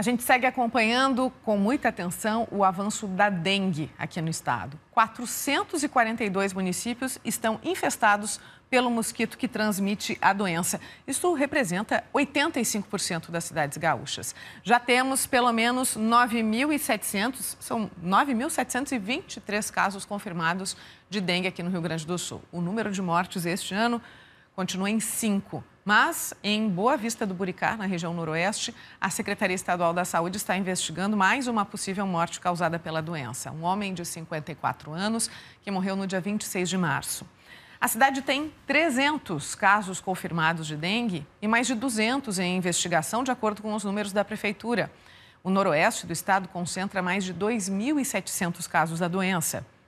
A gente segue acompanhando com muita atenção o avanço da dengue aqui no estado. 442 municípios estão infestados pelo mosquito que transmite a doença. Isso representa 85% das cidades gaúchas. Já temos pelo menos 9.700, são 9.723 casos confirmados de dengue aqui no Rio Grande do Sul. O número de mortes este ano continua em 5. Mas, em Boa Vista do Buricá, na região noroeste, a Secretaria Estadual da Saúde está investigando mais uma possível morte causada pela doença. Um homem de 54 anos que morreu no dia 26 de março. A cidade tem 300 casos confirmados de dengue e mais de 200 em investigação, de acordo com os números da prefeitura. O noroeste do estado concentra mais de 2.700 casos da doença.